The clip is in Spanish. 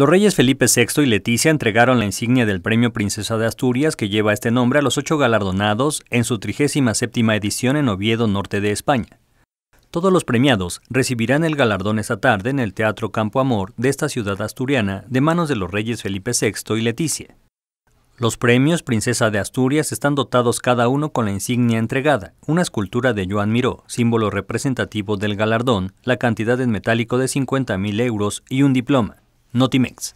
Los reyes Felipe VI y Leticia entregaron la insignia del Premio Princesa de Asturias que lleva este nombre a los ocho galardonados en su 37 edición en Oviedo, norte de España. Todos los premiados recibirán el galardón esa tarde en el Teatro Campo Amor de esta ciudad asturiana de manos de los reyes Felipe VI y Leticia. Los premios Princesa de Asturias están dotados cada uno con la insignia entregada, una escultura de Joan Miró, símbolo representativo del galardón, la cantidad en metálico de 50.000 euros y un diploma. Notimex.